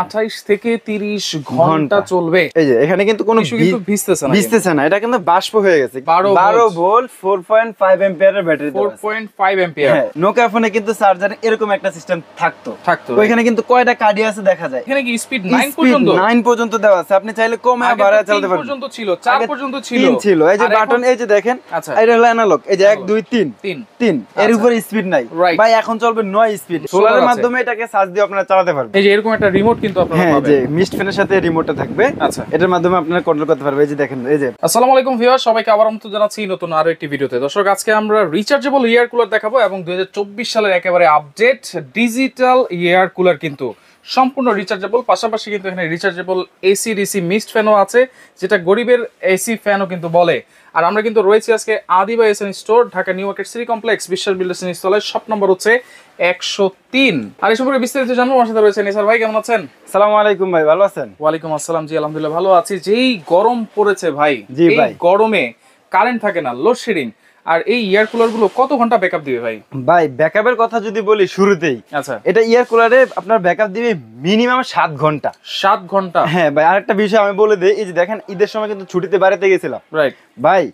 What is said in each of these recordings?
28 থেকে তিরিশ ঘন্টা চলবে এই যে এখানে কিন্তু কোনো কিন্তু ভিজতেছে না ভিজতেছে না এটা কিন্তু বাষ্প হয়ে গেছে 12 ভোল্ট 4.5 অ্যাম্পিয়ারের ব্যাটারি 4.5 অ্যাম্পিয়ার নোকিয়া ফোনে কিন্তু চার্জারে এরকম একটা সিস্টেম থাকতো থাকতো ওইখানে কিন্তু কয়টা কার্ডি আছে দেখা যায় এখানে কি স্পিড 9 পর্যন্ত 9 পর্যন্ত দেওয়া আছে আপনি চাইলে কমে বাড়ায় চালাতে পারেন পর্যন্ত ছিল 4 পর্যন্ত ছিল ছিল এই যে বাটন এই যে দেখেন আচ্ছা। এটা হলো অ্যানালগ এই যে এক আচ্ছা। দুই তিন তিন তিন এর আচ্ছা। উপরে স্পিড নাই ভাই এখন চলবে নয় স্পিড সোলারের মাধ্যমে এটাকে চার্জ দিয়ে আপনারা চালাতে পারবেন এই যে এরকম একটা রিমোট কিন্তু আপনারা হ্যাঁ যে মিস্ট ফ্যানের সাথে রিমোটটা থাকবে আচ্ছা এটার মাধ্যমে আপনারা কন্ট্রোল করতে পারবে যে দেখেন এই যে আসসালামু আলাইকুম ভিউয়ার সবাইকে আবার জানাচ্ছি নতুন আরো একটি ভিডিওতে দর্শক আজকে আমরা রিচার্জেবল এয়ার কুলার দেখাবো এবং 2024 সালের একেবারে আপডেট ডিজিটাল এয়ার কুলার কিন্তু সম্পূর্ণ রিচার্জেবল পাশাপাশি কিন্তু এখানে রিচার্জেবল এসি ডিসি মিস্ট ফ্যানও আছে যেটা গরিবের এসি ফ্যানও কিন্তু বলে আর আমরা কিন্তু রয়েছি আজকে Adiba SN store Dhaka new market city complex Biswas builders স্থলের সব নম্বর হচ্ছে একশো তিন আর এই সম্পর্কে বিস্তারিত জানবো আমার সাথে রয়েছেন এসার ভাই কেমন আছেন সালাম আলাইকুম ভাই ভালো আছেন ওয়ালাইকুম আসসালাম জি আলহামদুলিল্লাহ ভালো আছি যেই গরম পড়েছে ভাই জি ভাই গরমে কারেন্ট থাকে না লোডশেডিং আর এই ইয়ার কুলার গুলো কত ঘন্টা ব্যাকআপ দিবে ভাই ভাই ব্যাকআপের কথা যদি বলি শুরুতেই আচ্ছা এটা ইয়ার কুলারে আপনার ব্যাকআপ দিবে মিনিমাম 7 ঘন্টা 7 ঘন্টা হ্যাঁ ভাই আরেকটা বিষয় আমি বলে দেই এই যে দেখেন ঈদের সময় কিন্তু ছুটিতে বাইরেতে গেছিলাম রাইট ভাই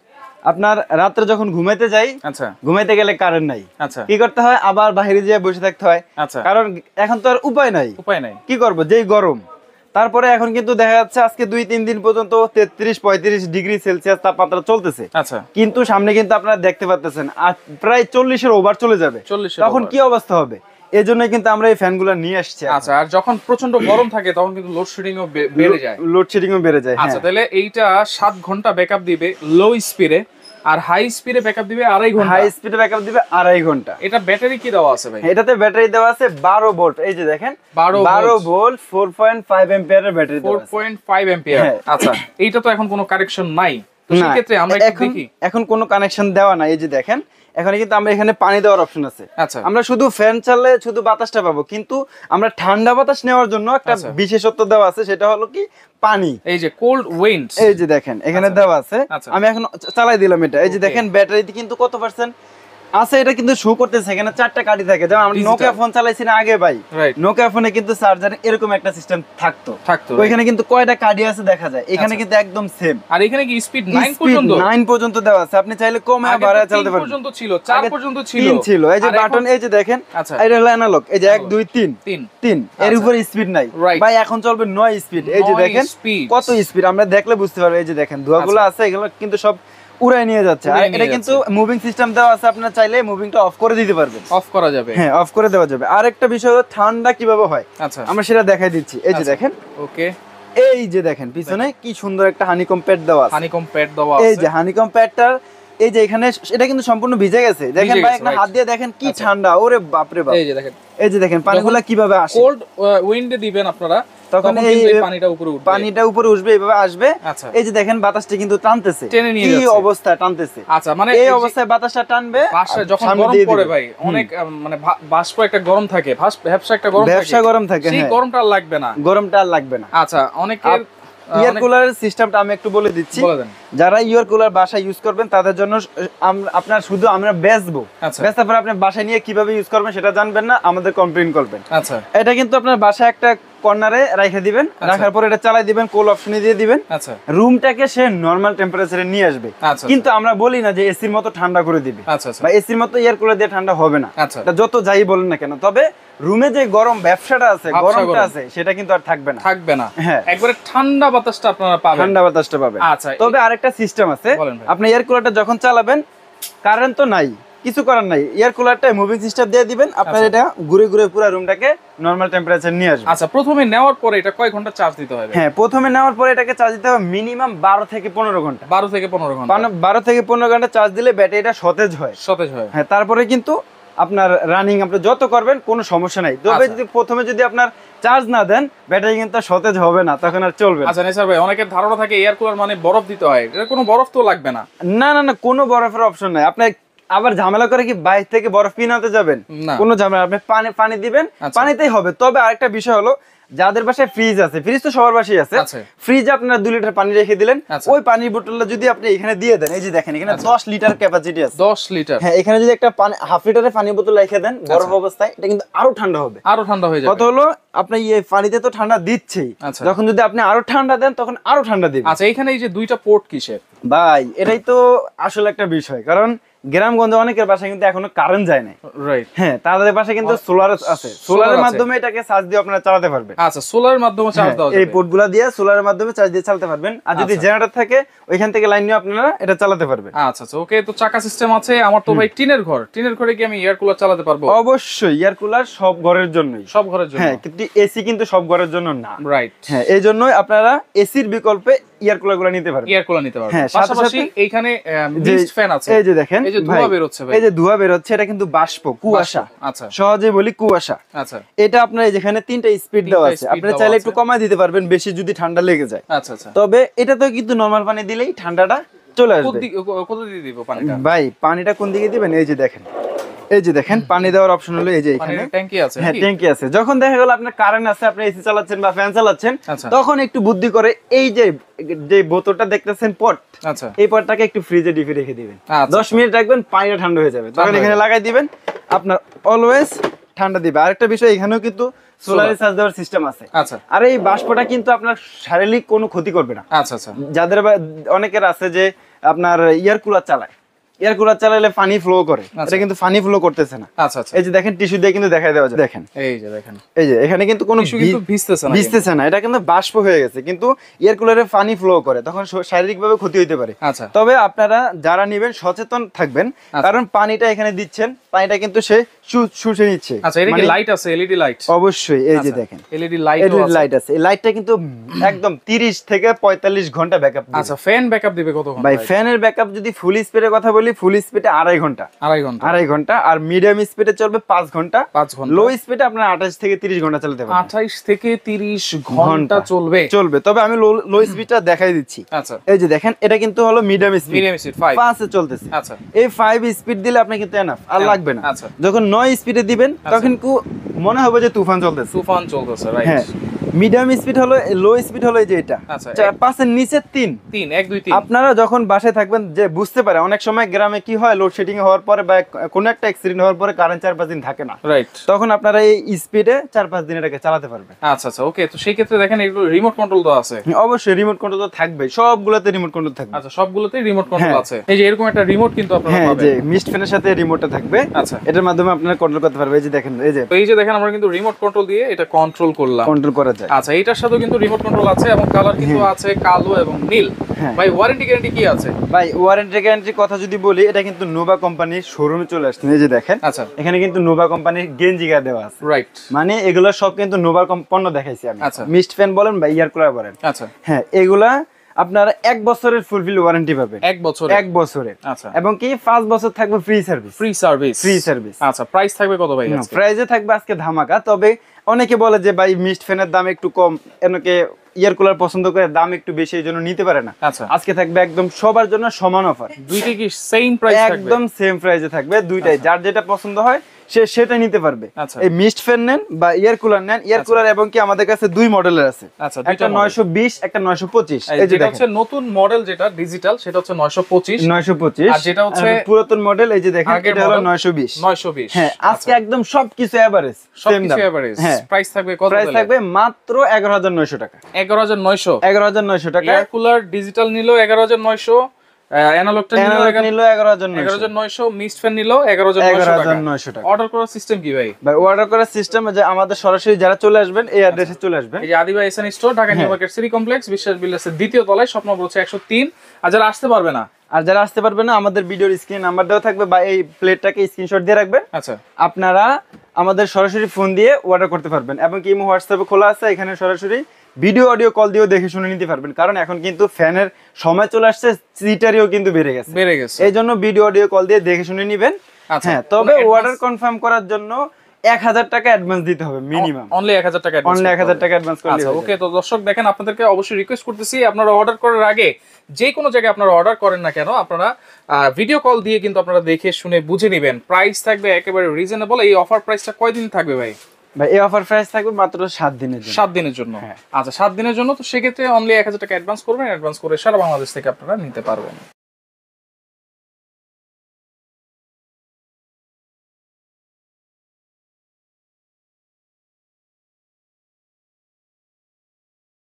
আপনার রাত্রে যখন ঘুমাইতে যাই আচ্ছা ঘুমাইতে গেলে কারেন্ট নাই আচ্ছা কি করতে হয় আবার বাইরে যেয়ে বসে থাকতে হয় আচ্ছা কারণ এখন তো আর উপায় নাই উপায় নাই কি করব যেই গরম তারপরে এখন কিন্তু দেখা যাচ্ছে আজকে দুই তিন দিন পর্যন্ত তেত্রিশ পঁয়ত্রিশ ডিগ্রি সেলসিয়াস তাপমাত্রা চলতেছে আচ্ছা কিন্তু সামনে কিন্তু আপনারা দেখতে পাচ্তেছেন আর প্রায় চল্লিশের ওভার চলে যাবে তখন কি অবস্থা হবে এই জন্য কিন্তু আমরা এই ফ্যানগুলো নিয়ে আসছি আচ্ছা আর যখন প্রচন্ড গরম থাকে তখন কিন্তু লোডশেডিংও বেড়ে যায় লোডশেডিংও বেড়ে যায় হ্যাঁ। আচ্ছা তাহলে এইটা সাত ঘন্টা ব্যাকআপ দিবে লো স্পিডে আর হাই স্পিডে ব্যাকআপ দিবে আড়াই ঘন্টা হাই স্পিডে ব্যাকআপ দিবে আড়াই ঘন্টা এটা ব্যাটারি কি দেওয়া আছে ভাই এটাতে ব্যাটারি দেওয়া আছে 12 ভোল্ট এই যে দেখেন 12 ভোল্ট 4.5 এর ব্যাটারি 4.5 অ্যাম্পিয়ার আচ্ছা এইটা তো এখন কোনো কারেকশন নাই তো সেক্ষেত্রে আমরা একটু দেখি এখন কোনো কানেকশন দেওয়া নাই এই যে দেখেন এখানে কিন্তু আমরা এখানে পানি দেওয়ার অপশন আছে আচ্ছা আমরা শুধু ফ্যান চালে শুধু বাতাসটা পাবো কিন্তু আমরা ঠান্ডা বাতাস নেওয়ার জন্য একটা আচ্ছা। বিশেষত্ব দেওয়া আছে সেটা হলো কি পানি এই যে কোল্ড উইন্ড এই যে দেখেন এখানে আচ্ছা। দেওয়া আছে আচ্ছা। আমি এখন চালাই দিলাম এটা এই যে দেখেন ব্যাটারিতে কিন্তু কত পার্সেন্ট এটা কিন্তু শো করতেছে এখানে চারটা কাটি থাকে যেমন আমরা নোকিয়া ফোন চালাইছি না আগে ভাই নোকিয়া ফোনে কিন্তু চার্জার এরকম একটা সিস্টেম থাকতো থাকতো কিন্তু কয়টা কাটি আছে দেখা যায় আচ্ছা। এখানে কিন্তু একদম সেম আর এখানে কি স্পিড 9 পর্যন্ত 9 পর্যন্ত দেওয়া আছে আপনি চাইলে বাড়া চালাতে পারেন পর্যন্ত ছিল 4 পর্যন্ত ছিল 3 ছিল এই যে বাটন এই যে দেখেন আচ্ছা, এটা হলো অ্যানালগ এই যে 1 2 3 3 3 এর আচ্ছা। উপরে স্পিড নাই ভাই এখন চলবে 9 স্পিড এই যে দেখেন কত স্পিড আমরা দেখলে বুঝতে পারবো এই যে দেখেন গুলো আছে এগুলো কিন্তু সব উড়াই নিয়ে যাচ্ছে আর এটা কিন্তু মুভিং সিস্টেম দেওয়া আছে আপনার চাইলে মুভিংটা অফ করে দিতে পারবেন অফ করা যাবে হ্যাঁ অফ করে দেওয়া যাবে আর একটা বিষয় ঠান্ডা কিভাবে হয় আচ্ছা আমরা সেটা দেখাই দিচ্ছি এই যে আচ্ছা। দেখেন ওকে এই যে দেখেন পিছনে কি সুন্দর একটা হানিকম প্যাড দেওয়া হানিকম প্যাড দেওয়া এই যে হানিকম প্যাডটার এই যে এখানে এটা কিন্তু সম্পূর্ণ ভিজে গেছে দেখেন ভাই একটা হাত দিয়ে দেখেন কি আচ্ছা। ঠান্ডা ওরে বাপ রে বাপ এই যে দেখেন এই যে দেখেন পানিগুলা কিভাবে আসে কোল্ড উইন্ডে দিবেন আপনারা তখন এই পানিটা উপরে উঠবে পানিটা উপরে উঠবে এভাবে আসবে আচ্ছা এই যে দেখেন বাতাসটা কিন্তু টানতেছে টেনে নিয়ে যাচ্ছে কি অবস্থা টানতেছে আচ্ছা মানে এই অবস্থায় বাতাসটা টানবে বাসা যখন গরম পড়ে ভাই অনেক মানে বাষ্প একটা গরম থাকে ভাষ্প একটা গরম থাকে গরম থাকে সেই হ্যাঁ। গরমটা লাগবে না গরমটা লাগবে না আচ্ছা অনেকের ইয়ার কুলারের সিস্টেমটা আমি একটু বলে দিচ্ছি যারা ইয়ার কুলার বাসায় ইউজ করবেন তাদের জন্য আপনার শুধু আমরা বেচবো আচ্ছা। বেচার পর আপনি বাসায় নিয়ে কিভাবে ইউজ করবেন সেটা জানবেন না আমাদের কমপ্লেন করবেন আচ্ছা এটা কিন্তু আপনার বাসায় একটা কর্নারে রাখে দিবেন আচ্ছা। রাখার পর এটা চালাই দিবেন কোল অপশনে দিয়ে দিবেন আচ্ছা রুমটাকে সে নরমাল টেম্পারেচারে নিয়ে আসবে আচ্ছা, আচ্ছা। কিন্তু আমরা বলি না যে এসির মতো ঠান্ডা করে দিবে বা এসির মতো এয়ার কুলার দিয়ে ঠান্ডা হবে না যত যাই বলেন না কেন তবে রুমে যে গরম ব্যবসাটা আছে গরমটা আছে সেটা কিন্তু আর থাকবে না থাকবে না হ্যাঁ একবারে ঠান্ডা বাতাসটা আপনারা পাবেন ঠান্ডা বাতাসটা পাবেন আচ্ছা তবে আরেকটা সিস্টেম আছে আপনি এয়ার কুলারটা যখন চালাবেন কারেন্ট তো নাই কিছু করার নাই এয়ার কুলারটা মুভিং সিস্টেম দিয়ে দিবেন আপনার আচ্ছা। এটা ঘুরে ঘুরে পুরো রুমটাকে নরমাল টেম্পারেচার নিয়ে আসবে আচ্ছা প্রথমে নেওয়ার পরে এটা কয় ঘন্টা চার্জ দিতে হবে হ্যাঁ প্রথমে নেওয়ার পরে এটাকে চার্জ দিতে হবে মিনিমাম 12 থেকে 15 ঘন্টা 12 থেকে 15 ঘন্টা 12 থেকে 15 ঘন্টা চার্জ দিলে ব্যাটারিটা সতেজ হয় সতেজ হয় হ্যাঁ তারপরে কিন্তু আপনার রানিং আপনি যত করবেন কোনো সমস্যা নাই তবে আচ্ছা। যদি প্রথমে যদি আপনার চার্জ না দেন ব্যাটারি কিন্তু সতেজ হবে না তখন আর চলবে আচ্ছা নেসার ভাই অনেকের ধারণা থাকে এয়ার কুলার মানে বরফ দিতে হয় এটা কোনো বরফ তো লাগবে না না না না কোনো বরফের অপশন নাই আপনার আবার ঝামেলা করে কি বাইরে থেকে বরফ কিনাতে যাবেন কোনো ঝামেলা আপনি পানি পানি দিবেন আচ্ছা। পানিতেই হবে তবে আরেকটা বিষয় হলো যাদের বাসায় ফ্রিজ আছে ফ্রিজ তো সবার বাসায় আছে ফ্রিজ আপনারা দুই লিটার পানি রেখে দিলেন আচ্ছা। ওই পানির বোতলটা যদি আপনি এখানে দিয়ে দেন এই যে দেখেন এখানে আচ্ছা। দশ লিটার ক্যাপাসিটি আছে দশ লিটার হ্যাঁ এখানে যদি একটা পানি হাফ লিটারের পানি বোতল রেখে দেন বরফ অবস্থায় এটা কিন্তু আরো ঠান্ডা হবে আরো ঠান্ডা হয়ে যাবে কত হলো আপনি এই পানিতে তো ঠান্ডা দিচ্ছেই যখন যদি আপনি আরো ঠান্ডা দেন তখন আরো ঠান্ডা দিবেন আচ্ছা এখানে এই যে দুইটা পোর্ট কিসের ভাই এটাই তো আসলে একটা বিষয় কারণ গ্রামগঞ্জে অনেকের বাসায় কিন্তু এখনো কারেন্ট যায় না রাইট হ্যাঁ তাদের বাসায় কিন্তু সোলার আচ্ছা। আছে সোলারের মাধ্যমে এটাকে চার্জ দিয়ে আপনারা চালাতে পারবেন আচ্ছা সোলারের মাধ্যমে চার্জ হ্যাঁ, দাও এই পোর্টগুলো দিয়ে সোলারের মাধ্যমে চার্জ দিয়ে চালাতে পারবেন আর যদি জেনারেটর আচ্ছা। থাকে ওইখান থেকে লাইন নিয়ে আপনারা এটা চালাতে পারবেন আচ্ছা আচ্ছা ওকে তো চাকা সিস্টেম আছে আমার তো ভাই টিনের ঘর টিনের ঘরে কি আমি এয়ার কুলার চালাতে পারবো অবশ্যই এয়ার কুলার সব ঘরের জন্যই সব ঘরের জন্য হ্যাঁ কিন্তু এসি কিন্তু সব ঘরের জন্য না রাইট হ্যাঁ এই জন্যই আপনারা এসির বিকল্পে এয়ার কুলার গুলো নিতে পারবেন এয়ার কুলার নিতে পারবেন হ্যাঁ পাশাপাশি এইখানে মিস্ট ফ্যান আছে এই যে দেখেন এই যে ধোঁয়া বের এই যে ধোঁয়া বের এটা কিন্তু বাষ্প কুয়াশা আচ্ছা সহজে বলি কুয়াশা আচ্ছা এটা আপনার যেখানে তিনটা স্পিড দেওয়া আছে আপনি চাইলে একটু কমায় দিতে পারবেন বেশি যদি ঠান্ডা লেগে যায় আচ্ছা, আচ্ছা। তবে এটা তো কিন্তু নরমাল পানি দিলেই ঠান্ডাটা চলে আসবে কত দিয়ে দিব পানিটা ভাই পানিটা কোন দিকে দিবেন এই যে দেখেন এই যে দেখেন পানি দেওয়ার অপশন হলো এই যে এখানে ট্যাঙ্কি আছে হ্যাঁ ট্যাঙ্কি আছে যখন দেখা গেল আপনার কারেন্ট আছে আপনি এসি চালাচ্ছেন বা ফ্যান চালাচ্ছেন আচ্ছা। তখন একটু বুদ্ধি করে এই যে যে বোতলটা দেখতেছেন পট আচ্ছা এই পটটাকে একটু ফ্রিজে ডিপে রেখে দিবেন 10 আচ্ছা। মিনিট রাখবেন পানিটা ঠান্ডা হয়ে যাবে তখন এখানে লাগাই দিবেন আপনার অলওয়েজ ঠান্ডা দিবে আরেকটা বিষয় এখানেও কিন্তু চার্জ দেওয়ার সিস্টেম আছে আচ্ছা। আর এই বাষ্পটা কিন্তু আপনার শারীরিক কোনো ক্ষতি করবে না আচ্ছা আচ্ছা যাদের অনেকের আছে যে আপনার ইয়ার কুলার চালায় এয়ার কুলার চালালে পানি ফ্লো করে আচ্ছা। এটা কিন্তু পানি ফ্লো করতেছে না আচ্ছা আচ্ছা এই যে দেখেন টিস্যু দিয়ে কিন্তু দেওয়া যায় দেখেন এই যে দেখেন এই যে এখানে কিন্তু কোনো ভিজতেছে না ভিজতেছে না এটা কিন্তু বাষ্প হয়ে গেছে কিন্তু এয়ার কুলারে পানি ফ্লো করে তখন শারীরিকভাবে ক্ষতি হতে পারে আচ্ছা তবে আপনারা যারা নেবেন সচেতন থাকবেন আচ্ছা। কারণ পানিটা এখানে দিচ্ছেন পানিটা কিন্তু সে শুষে নিচ্ছে আচ্ছা কি লাইট মানে আছে এলইডি লাইট অবশ্যই এই যে আচ্ছা, দেখেন এলইডি লাইট এলইডি লাইট আছে এই লাইটটা কিন্তু একদম 30 থেকে 45 ঘন্টা ব্যাকআপ আচ্ছা ফ্যান ব্যাকআপ দিবে কত ঘন্টা ভাই ফ্যানের ব্যাকআপ যদি ফুল স্প্রে কথা বলি নর্মালি ফুল স্পিডে আড়াই ঘন্টা আড়াই ঘন্টা আড়াই ঘন্টা আর মিডিয়াম স্পিডে চলবে পাঁচ ঘন্টা পাঁচ ঘন্টা লো স্পিডে আপনার আঠাশ থেকে তিরিশ ঘন্টা চলতে পারবেন আঠাইশ থেকে তিরিশ ঘন্টা চলবে চলবে তবে আমি লো স্পিডটা দেখাই দিচ্ছি আচ্ছা এই যে দেখেন এটা কিন্তু হলো medium speed medium speed five পাঁচে চলতেছে আচ্ছা এই ফাইভ স্পিড দিলে আপনি কিন্তু এনাফ আর লাগবে না আচ্ছা যখন নয় স্পিডে দিবেন আচ্ছা। তখন মনে হবে যে তুফান চলতেছে তুফান চলতেছে রাইট হ্যাঁ। মিডিয়াম স্পিড হলো লো স্পিড হলো যে এটা আচ্ছা, পাঁচের নিচে তিন তিন এক দুই তিন আপনারা যখন বাসায় থাকবেন যে বুঝতে পারে অনেক সময় গ্রামে কি হয় লোডশেডিং হওয়ার পরে বা কোনো একটা অ্যাক্সিডেন্ট হওয়ার পরে কারেন্ট চার পাঁচ দিন থাকে না রাইট তখন আপনারা এই স্পিডে চার পাঁচ দিন এটাকে চালাতে পারবেন আচ্ছা আচ্ছা ওকে তো সেই ক্ষেত্রে দেখেন এগুলো রিমোট কন্ট্রোল তো আছে অবশ্যই রিমোট কন্ট্রোল তো থাকবে সবগুলোতে রিমোট কন্ট্রোল থাকবে আচ্ছা সবগুলোতেই রিমোট কন্ট্রোল হ্যাঁ। আছে এই যে এরকম একটা রিমোট কিন্তু আপনারা হ্যাঁ, পাবেন হ্যাঁ যে মিস্ট ফ্যানের সাথে রিমোটটা থাকবে আচ্ছা এটার মাধ্যমে আপনারা কন্ট্রোল করতে পারবে এই যে দেখেন এই যে এই যে দেখেন আমরা কিন্তু রিমোট কন্ট্রোল দিয়ে এটা কন্ট্রোল করলাম কন্ট্রোল করা যায় আচ্ছা এটার সাথেও কিন্তু রিমোট কন্ট্রোল আছে এবং কালার কিন্তু হ্যাঁ। আছে কালো এবং নীল হ্যাঁ। ভাই ওয়ারেন্টি গ্যারান্টি কি আছে ভাই ওয়ারেন্টি গ্যারান্টির কথা যদি বলি এটা কিন্তু নোভা কোম্পানির শোরুমে চলে আসছে যে দেখেন আচ্ছা এখানে কিন্তু নোভা কোম্পানির গেঞ্জি গেঞ্জিগা দেওয়া আছে রাইট মানে এগুলো সব কিন্তু নোভা পণ্য দেখাইছি আমি মিস্ট আচ্ছা। ফ্যান বলেন বা ইয়ার কুলার বলেন আচ্ছা হ্যাঁ এগুলা আপনারা এক বছরের ফুলফিল ওয়ারেন্টি পাবেন এক বছর এক বছরের আচ্ছা এবং কি পাঁচ বছর থাকবে free service free service free service আচ্ছা প্রাইস থাকবে কত ভাই প্রাইসে থাকবে আজকে ধামাকা তবে অনেকে বলে যে ভাই মিস্ট ফ্যানের দাম একটু কম এনেকে ইয়ার কুলার পছন্দ করে দাম একটু বেশি এই জন্য নিতে পারে না আচ্ছা আজকে থাকবে একদম সবার জন্য সমান অফার দুইটাই কি সেম প্রাইস একদম সেম প্রাইসে থাকবে দুইটাই আচ্ছা। যার যেটা পছন্দ হয় সে সেটা নিতে পারবে আচ্ছা। এই মিস্ট ফ্যান নেন বা ইয়ার কুলার নেন ইয়ার আচ্ছা। কুলার এবং কি আমাদের কাছে দুই মডেলের আছে আচ্ছা, একটা নয়শো বিশ একটা 925 এই যেটা হচ্ছে নতুন মডেল যেটা ডিজিটাল সেটা হচ্ছে নয়শো পঁচিশ নয়শো পঁচিশ যেটা হচ্ছে পুরাতন মডেল এই যে দেখেন এটা হলো নয়শো বিশ নয়শো বিশ হ্যাঁ আজকে একদম সবকিছু এভারেজ সবকিছু এভারেজ প্রাইস হ্যাঁ। থাকবে কত প্রাইস থাকবে মাত্র 11900 টাকা 11900 11900 টাকা এয়ার কুলার ডিজিটাল নিলো 11900 অ্যানালগটা অর্ডার করার সিস্টেম সরাসরি যারা চলে স্টোর আচ্ছা। হ্যাঁ। কমপ্লেক্স বিশ্বাস দ্বিতীয় তলায় স্বপ্ন বলছে আর যারা আসতে পারবে না আর যারা আসতে পারবে না আমাদের ভিডিওর স্ক্রিন নাম্বার দেওয়া থাকবে বা এই প্লেটটাকে স্ক্রিনশট দিয়ে রাখবেন আচ্ছা আপনারা আমাদের সরাসরি ফোন দিয়ে অর্ডার করতে পারবেন এবং কি হোয়াটসঅ্যাপে খোলা আছে এখানে সরাসরি ভিডিও অডিও কল দিয়েও দেখে শুনে নিতে পারবেন কারণ এখন কিন্তু ফ্যানের সময় চলে আসছে সিটারিও কিন্তু বেড়ে গেছে বেড়ে গেছে এই জন্য ভিডিও অডিও কল দিয়ে দেখে শুনে নিবেন আচ্ছা, হ্যাঁ তবে অর্ডার কনফার্ম করার জন্য এক হাজার টাকা অ্যাডভান্স দিতে হবে মিনিমাম অনলি এক হাজার টাকা অনলি এক হাজার টাকা অ্যাডভান্স করলে ওকে তো দর্শক দেখেন আপনাদেরকে অবশ্যই রিকোয়েস্ট করতেছি আপনারা অর্ডার করার আগে যে কোনো জায়গায় আপনারা অর্ডার করেন না কেন আপনারা ভিডিও কল দিয়ে কিন্তু আপনারা দেখে শুনে বুঝে নেবেন প্রাইস থাকবে একেবারে রিজনেবল এই অফার প্রাইসটা কয়দিন থাকবে ভাই ভাই এই অফার প্রাইস থাকবে মাত্র সাত দিনের জন্য 7 দিনের জন্য হ্যাঁ। আচ্ছা সাত দিনের জন্য তো সেক্ষেত্রে অনলি হাজার টাকা অ্যাডভান্স করবেন অ্যাডভান্স করে সারা বাংলাদেশ থেকে আপনারা নিতে পারবেন